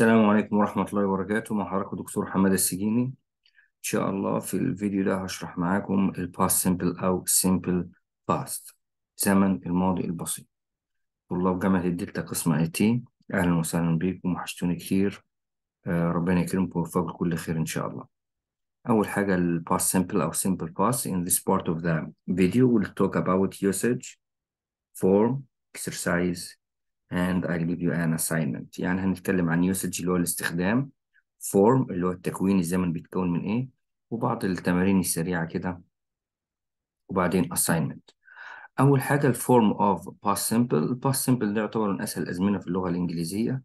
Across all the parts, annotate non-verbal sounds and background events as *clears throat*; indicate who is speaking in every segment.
Speaker 1: السلام عليكم ورحمة الله وبركاته مع حضرتك دكتور حمادة السجيني إن شاء الله في الفيديو ده هشرح معاكم الباست simple أو simple past زمن الماضي البسيط طلاب جامعة الدلتا قسم اي تي أهلا وسهلا بيكم وحشتوني كتير آه ربنا يكرمكم ويوفقكم كل خير إن شاء الله أول حاجة الباست simple أو simple past in this part of the video we'll talk about usage form exercise and I'll give you an assignment يعني هنتكلم عن usage اللي هو الاستخدام form اللي هو التكوين الزمن بيتكون من ايه وبعض التمارين السريعة كده وبعدين assignment أول حاجة الفورم of past simple past simple ده يعتبر من أسهل الأزمنة في اللغة الإنجليزية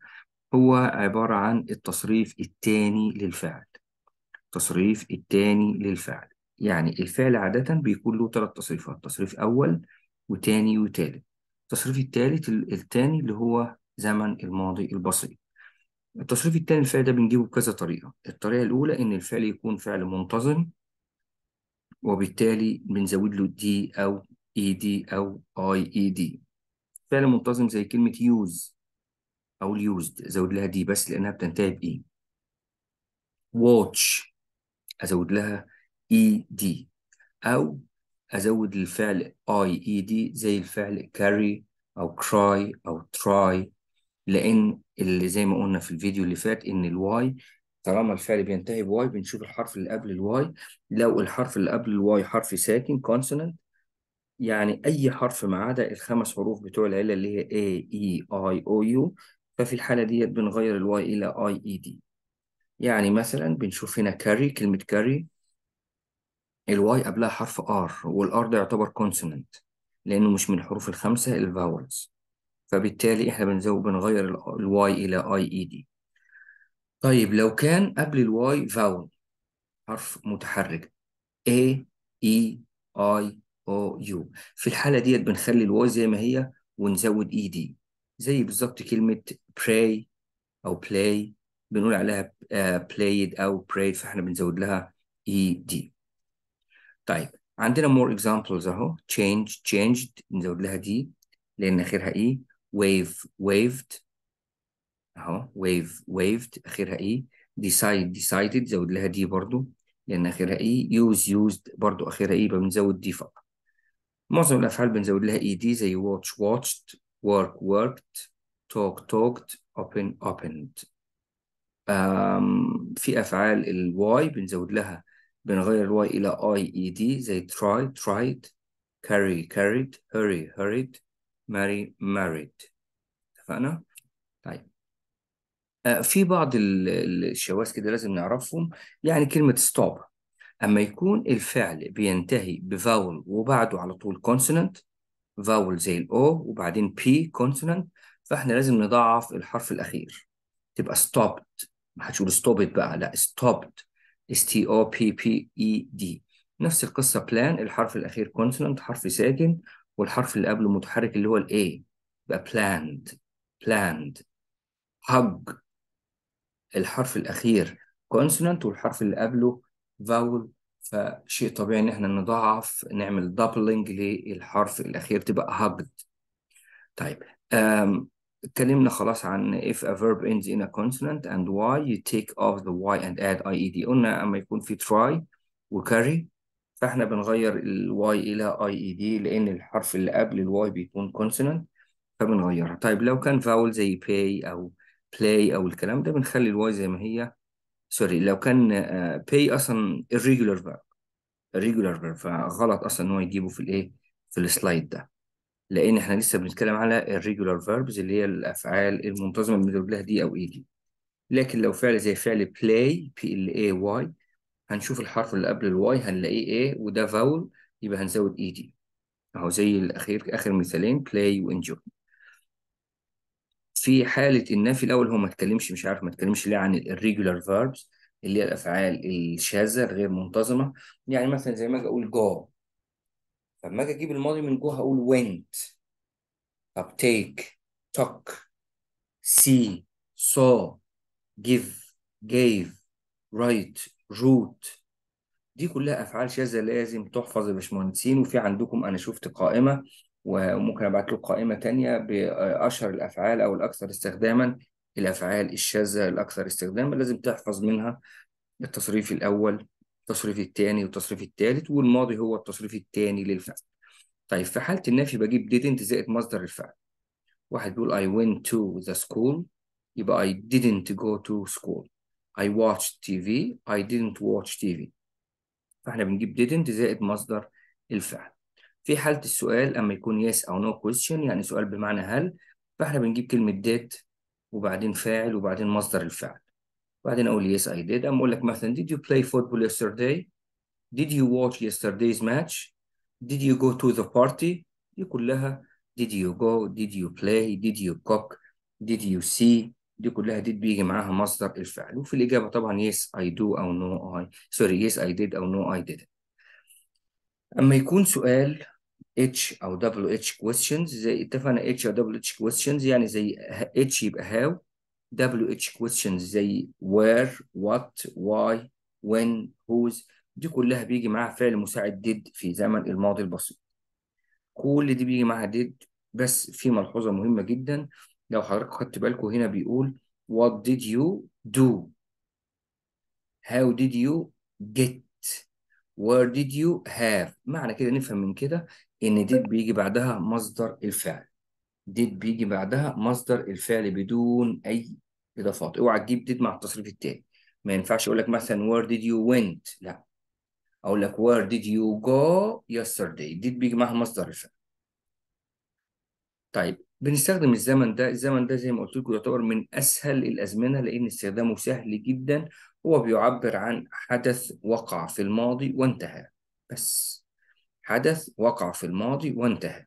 Speaker 1: هو عبارة عن التصريف الثاني للفعل التصريف الثاني للفعل يعني الفعل عادة بيكون له ثلاث تصريفات تصريف أول وتاني وتالت التصريف الثالث الثاني اللي هو زمن الماضي البسيط التصريف الثاني الفعل ده بنجيبه بكذا طريقة الطريقة الأولى إن الفعل يكون فعل منتظم وبالتالي بنزود له دي أو اي e دي أو اي اي دي فعل منتظم زي كلمة يوز أو اليوزد أزود لها دي بس لأنها بتنتهي بإي واتش e. أزود لها اي e دي أو ازود الفعل I اي e زي الفعل carry او cry او try لان اللي زي ما قلنا في الفيديو اللي فات ان الواي طالما الفعل بينتهي بواي بنشوف الحرف اللي قبل الواي لو الحرف اللي قبل الواي حرف ساكن consonant يعني اي حرف ما عدا الخمس حروف بتوع العله اللي هي A E I O U ففي الحاله ديت بنغير الواي الى I E D يعني مثلا بنشوف هنا carry كلمه carry الواي قبلها حرف ار والار ده يعتبر كونسوننت لانه مش من الحروف الخمسه الفاولز فبالتالي احنا بنزود بنغير الواي الى اي اي دي طيب لو كان قبل الواي فاول حرف متحرك اي اي اي او يو في الحالة ديت بنخلي الواي زي ما هي ونزود اي e دي زي بالظبط كلمة pray أو play بنقول عليها آه، played أو prayed فاحنا بنزود لها اي e دي طيب عندنا more examples اهو change changed نزود لها دي لان اخرها اي e. wave waved اهو wave waved اخرها اي e. decide decided زود لها دي برضو لان اخرها اي e. use used برضو اخرها اي بنزود دي فقط معظم الافعال بنزود لها اي دي زي watch watched work worked talk talked open opened um, في افعال الواي بنزود لها بنغير الواي إلى I E D زي try tried carry carried hurry hurried marry married اتفقنا؟ طيب آه في بعض الشواذ كده لازم نعرفهم يعني كلمة stop أما يكون الفعل بينتهي بفاول وبعده على طول consonant فاول زي الأو وبعدين بي consonant فإحنا لازم نضعف الحرف الأخير تبقى stopped ما هتقول stopped بقى لا stopped S T O P P E D نفس القصة بلان الحرف الأخير consonant حرف ساكن والحرف اللي قبله متحرك اللي هو الـ A يبقى planned planned hug الحرف الأخير consonant والحرف اللي قبله vowel فشيء طبيعي إن إحنا نضعف نعمل دبلنج للحرف الأخير تبقى hugged طيب um، اتكلمنا خلاص عن if a verb ends in a consonant and why you take off the y and add ied قلنا اما يكون في try وcarry فاحنا بنغير الواي الى ied لان الحرف اللي قبل الواي بيكون consonant فبنغيرها طيب لو كان فاول زي pay او play او الكلام ده بنخلي الواي زي ما هي سوري لو كان آه، pay اصلا irregular verb irregular verb فغلط اصلا ان هو يجيبه في الايه في السلايد ده لان احنا لسه بنتكلم على الريجولار فيربز اللي هي الافعال المنتظمه اللي بنقول لها دي او اي دي لكن لو فعل زي فعل بلاي بي ال اي واي هنشوف الحرف اللي قبل الواي هنلاقيه ايه وده فاول يبقى هنزود اي e دي اهو زي الاخير اخر مثالين بلاي وانجوي في حالة النفي الأول هو ما اتكلمش مش عارف ما اتكلمش ليه عن الريجولار فيربز اللي هي الأفعال الشاذة الغير منتظمة يعني مثلا زي ما أجي أقول جو لما اجي اجيب الماضي من جوه هقول went take took see saw give gave write wrote دي كلها افعال شاذه لازم تحفظ يا باشمهندسين وفي عندكم انا شفت قائمه وممكن ابعت لكم قائمه تانية باشهر الافعال او الاكثر استخداما الافعال الشاذه الاكثر استخداما لازم تحفظ منها التصريف الاول التصريف الثاني والتصريف الثالث والماضي هو التصريف الثاني للفعل طيب في حالة النفي بجيب didn't زائد مصدر الفعل واحد بيقول I went to the school يبقى I didn't go to school I watched TV I didn't watch TV فاحنا بنجيب didn't زائد مصدر الفعل في حالة السؤال أما يكون yes أو no question يعني سؤال بمعنى هل فاحنا بنجيب كلمة did وبعدين فاعل وبعدين مصدر الفعل بعدين اقول yes I did قام اقول لك مثلا did you play football yesterday did you watch yesterday's match did you go to the party دي كلها did you go did you play did you cook did you see دي كلها did بيجي معاها مصدر الفعل وفي الإجابة طبعا yes I do أو no I sorry yes I did أو no I didn't أما يكون سؤال H أو double H questions زي اتفقنا H أو double H questions يعني زي H يبقى how WH questions زي where, what, why, when, whose دي كلها بيجي معاها فعل مساعد did في زمن الماضي البسيط كل دي بيجي معاها did بس في ملحوظة مهمة جدا لو حضرتك خدت بالكم هنا بيقول what did you do how did you get where did you have معنى كده نفهم من كده ان did بيجي بعدها مصدر الفعل ديد بيجي بعدها مصدر الفعل بدون اي اضافات اوعى تجيب ديد مع التصريف التاني ما ينفعش اقول لك مثلا where did you went لا اقول لك where did you go yesterday did بيجي معها مصدر الفعل طيب بنستخدم الزمن ده الزمن ده زي ما قلت لكم يعتبر من اسهل الازمنه لان استخدامه سهل جدا هو بيعبر عن حدث وقع في الماضي وانتهى بس حدث وقع في الماضي وانتهى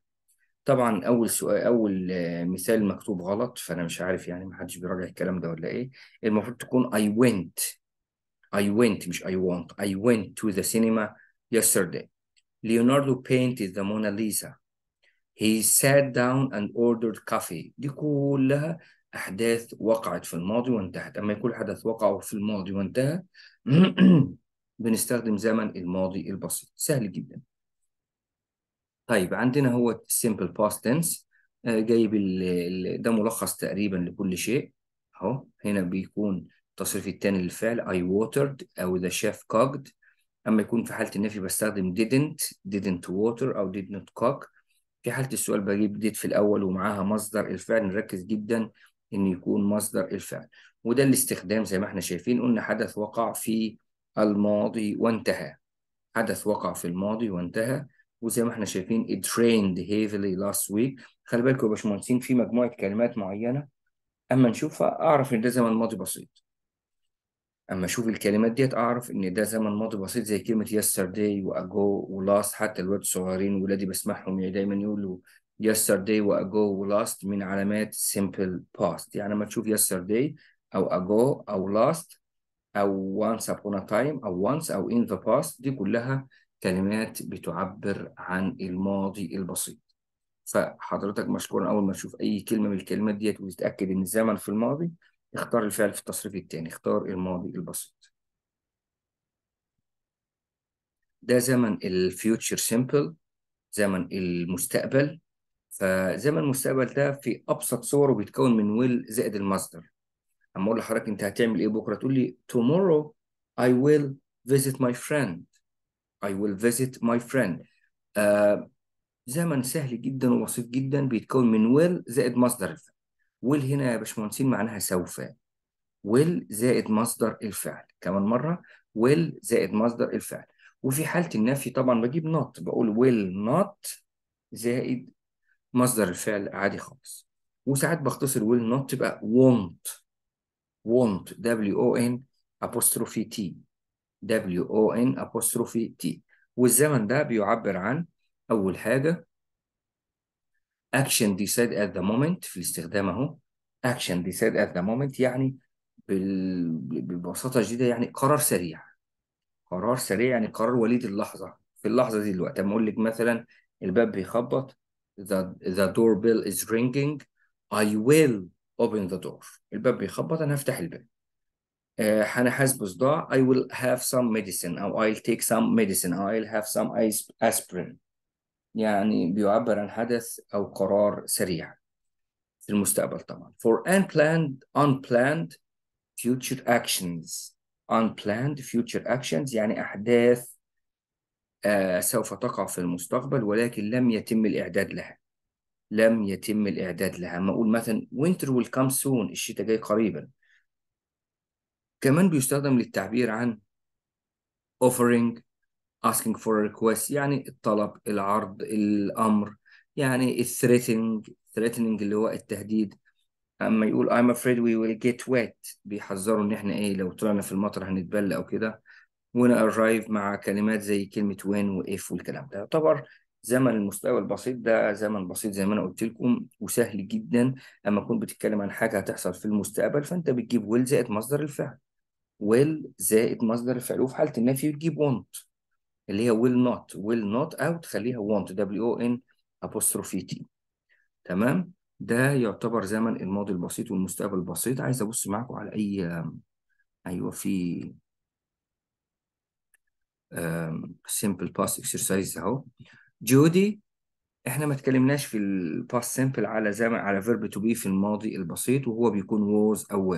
Speaker 1: طبعا اول سؤال اول مثال مكتوب غلط فانا مش عارف يعني محدش بيراجع الكلام ده ولا ايه المفروض تكون I went I went مش I want I went to the cinema yesterday Leonardo painted the Mona Lisa he sat down and ordered coffee دي كلها احداث وقعت في الماضي وانتهت اما يكون حدث وقع في الماضي وانتهى *clears throat* بنستخدم زمن الماضي البسيط سهل جدا طيب عندنا هو simple past tense آه، جايب ده ملخص تقريبا لكل شيء اهو هنا بيكون التصريف الثاني للفعل I watered أو the chef cooked أما يكون في حالة النفي بستخدم didn't didn't water أو didn't cook في حالة السؤال بجيب did في الأول ومعاها مصدر الفعل نركز جدا إن يكون مصدر الفعل وده الاستخدام زي ما احنا شايفين قلنا حدث وقع في الماضي وانتهى حدث وقع في الماضي وانتهى وزي ما احنا شايفين it rained heavily last week خلي بالكم يا باشمهندسين في مجموعة كلمات معينة أما نشوفها أعرف إن ده زمن ماضي بسيط أما أشوف الكلمات ديت أعرف إن ده زمن ماضي بسيط زي كلمة yesterday و ago و last حتى الولاد الصغيرين ولادي بسمعهم يعني دايما يقولوا yesterday و ago و last من علامات simple past يعني لما تشوف yesterday أو ago أو last أو once upon a time أو once أو in the past دي كلها كلمات بتعبر عن الماضي البسيط فحضرتك مشكور اول ما تشوف اي كلمه من الكلمات ديت وتتاكد ان الزمن في الماضي اختار الفعل في التصريف الثاني اختار الماضي البسيط ده زمن الفيوتشر سيمبل زمن المستقبل فزمن المستقبل ده في ابسط صوره بيتكون من ويل زائد المصدر اما اقول لحضرتك انت هتعمل ايه بكره تقول لي tomorrow I will visit my friend I will visit my friend آه زمن سهل جدا وبسيط جدا بيتكون من will زائد مصدر الفعل will هنا يا باشمهندسين معناها سوف will زائد مصدر الفعل كمان مرة will زائد مصدر الفعل وفي حالة النفي طبعا بجيب not بقول will not زائد مصدر الفعل عادي خالص وساعات بختصر will not تبقى won't won't w o n apostrophe t W O N apostrophe T والزمن ده بيعبر عن أول حاجة action decided at the moment في الاستخدام أهو action decided at the moment يعني ببساطة جديدة يعني قرار سريع قرار سريع يعني قرار وليد اللحظة في اللحظة دي الوقت أما أقول لك مثلا الباب بيخبط the, the doorbell is ringing I will open the door الباب بيخبط أنا هفتح الباب آه، انا حاسبه صداع I will have some medicine او I'll take some medicine او I'll have some aspirin يعني بيعبر عن حدث او قرار سريع في المستقبل طبعا for unplanned unplanned future actions unplanned future actions يعني احداث آه، سوف تقع في المستقبل ولكن لم يتم الاعداد لها لم يتم الاعداد لها ما اقول مثلا winter will come soon الشتاء جاي قريبا كمان بيستخدم للتعبير عن offering asking for a request يعني الطلب العرض الأمر يعني threatening threatening اللي هو التهديد أما يقول I'm afraid we will get wet بيحذروا إن إحنا إيه لو طلعنا في المطر هنتبل أو كده I arrive مع كلمات زي كلمة when if والكلام ده يعتبر زمن المستوى البسيط ده زمن بسيط زي ما انا قلت لكم وسهل جدا اما تكون بتتكلم عن حاجه هتحصل في المستقبل فانت بتجيب ويل زائد مصدر الفعل will زائد مصدر الفعل وفي حالة النفي بتجيب want اللي هي will not will not أو تخليها want w o n apostrophe t تمام ده يعتبر زمن الماضي البسيط والمستقبل البسيط عايز أبص معاكم على أي أيوه في simple past exercise أهو جودي احنا ما اتكلمناش في الباست سيمبل على زمن على فيرب تو بي في الماضي البسيط وهو بيكون was او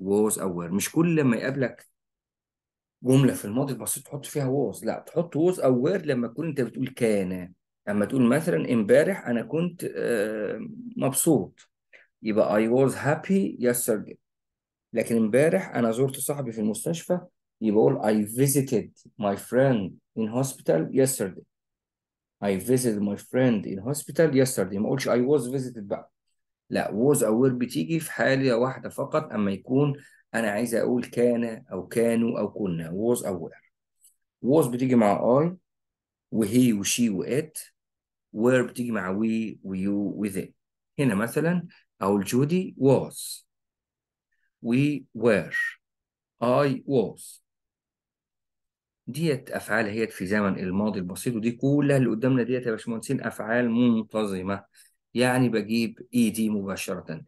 Speaker 1: was aware مش كل لما يقابلك جمله في الماضي البسيط تحط فيها was لا تحط was aware لما تكون انت بتقول كان اما تقول مثلا امبارح انا كنت آه، مبسوط يبقى I was happy yesterday لكن امبارح انا زرت صاحبي في المستشفى يبقى اقول I visited my friend in hospital yesterday I visited my friend in hospital yesterday ما اقولش I was visited بقى لا was أو were بتيجي في حالة واحدة فقط أما يكون أنا عايز أقول كان أو كانوا أو كنا was أو were was بتيجي مع I وهي وشي وات were بتيجي مع we ويو وذي هنا مثلا اقول جودي was we were I was ديت أفعال هي في زمن الماضي البسيط ودي كلها اللي قدامنا ديت يا باشمهندسين أفعال منتظمة يعني بجيب اي e دي مباشرة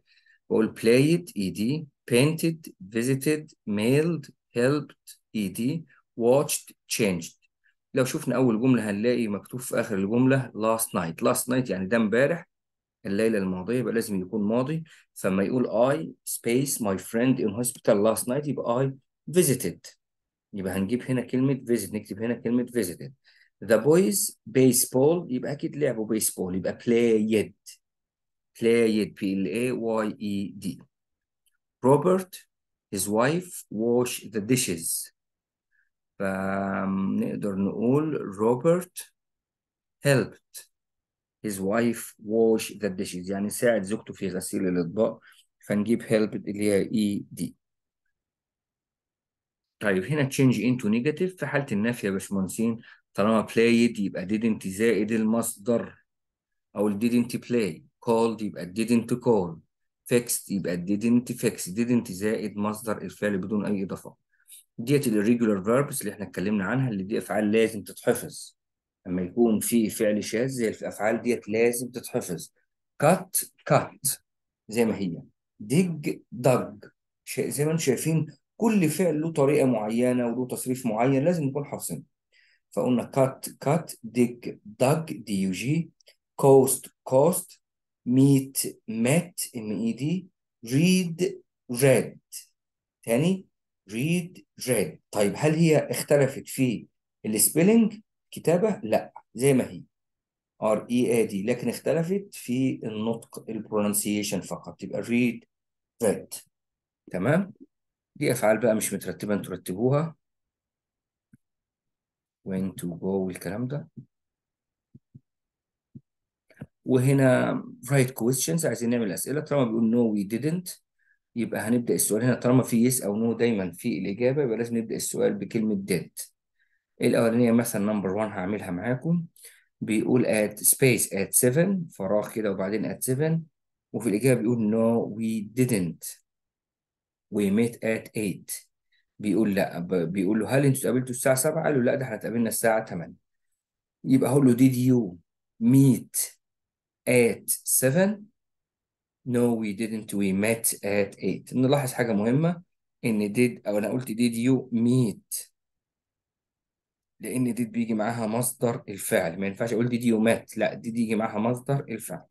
Speaker 1: بقول played اي e دي painted visited mailed helped اي e دي watched changed لو شفنا أول جملة هنلاقي مكتوب في آخر الجملة last night last night يعني ده امبارح الليلة الماضية يبقى لازم يكون ماضي فما يقول I space my friend in hospital last night يبقى I visited يبقى هنجيب هنا كلمة visit نكتب هنا كلمة visited ذا بويز بيسبول يبقى اكيد لعبوا بيسبول يبقى played played P L A Y E D Robert his wife wash the dishes فنقدر نقول Robert helped his wife wash the dishes يعني ساعد زوجته في غسيل الاطباق فنجيب helped اللي هي اي دي طيب هنا change into negative في حالة النفي يا باشمهندسين طالما played يبقى didn't زائد المصدر أو ال didn't play called يبقى didn't call fixed يبقى didn't fix didn't زائد مصدر الفعل بدون أي إضافة ديت irregular verbs اللي احنا اتكلمنا عنها اللي دي أفعال لازم تتحفظ لما يكون في فعل شاذ زي الأفعال ديت لازم تتحفظ cut cut زي ما هي dig dug زي ما انتم شايفين كل فعل له طريقة معينة وله تصريف معين لازم نكون حافظينه فقلنا كات كات dig dug دي يو جي كوست كوست ميت مات ام اي دي ريد ريد تاني ريد ريد طيب هل هي اختلفت في السبيلنج كتابة؟ لا زي ما هي ار اي اي دي لكن اختلفت في النطق البرونسيشن فقط يبقى ريد ريد تمام؟ دي افعال بقى مش مترتبة ترتبوها وين تو جو والكلام ده وهنا write questions عايزين نعمل اسئله طالما بيقول no we didn't يبقى هنبدا السؤال هنا طالما في yes او no دايما في الاجابه يبقى لازم نبدا السؤال بكلمه did الاولانيه مثلا نمبر 1 هعملها معاكم بيقول at space at 7 فراغ كده وبعدين at 7 وفي الاجابه بيقول no we didn't we met at 8 بيقول لا بيقول له هل انتوا اتقابلتوا الساعه 7 قال له لا ده احنا اتقابلنا الساعه 8 يبقى هقول له did you meet at 7 no we didn't we met at 8 نلاحظ حاجه مهمه ان did او انا قلت did you meet لان did بيجي معاها مصدر الفعل ما ينفعش اقول did you met لا did يجي معاها مصدر الفعل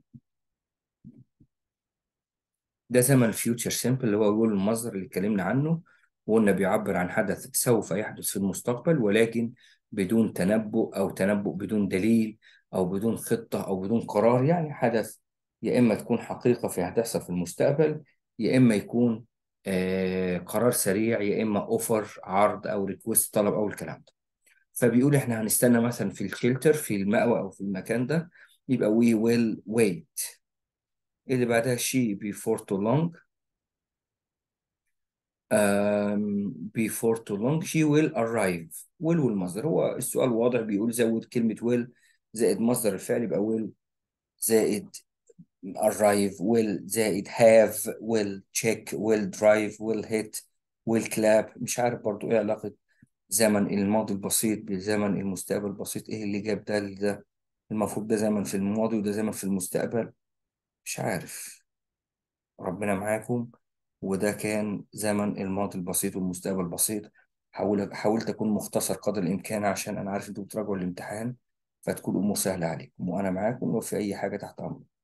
Speaker 1: ده زمن future simple اللي هو يقول المصدر اللي اتكلمنا عنه وقلنا بيعبر عن حدث سوف يحدث في المستقبل ولكن بدون تنبؤ أو تنبؤ بدون دليل أو بدون خطة أو بدون قرار يعني حدث يا إما تكون حقيقة في هتحصل في المستقبل يا إما يكون آه قرار سريع يا إما أوفر عرض أو ريكوست طلب أو الكلام ده فبيقول إحنا هنستنى مثلا في الشيلتر في المأوى أو في المكان ده يبقى we will wait اللي بعدها she before too long um, before too long she will arrive will والمصدر هو السؤال واضح بيقول زود كلمة will زائد مصدر الفعل يبقى will زائد arrive will زائد have will check will drive will hit will clap مش عارف برضو ايه علاقة زمن الماضي البسيط بزمن المستقبل البسيط ايه اللي جاب ده لده المفروض ده زمن في الماضي وده زمن في المستقبل مش عارف ربنا معاكم وده كان زمن الماضي البسيط والمستقبل البسيط حاول حاولت اكون مختصر قدر الامكان عشان انا عارف انتوا بتراجعوا الامتحان فتكون الامور سهله عليكم وانا معاكم لو في اي حاجه تحت امرك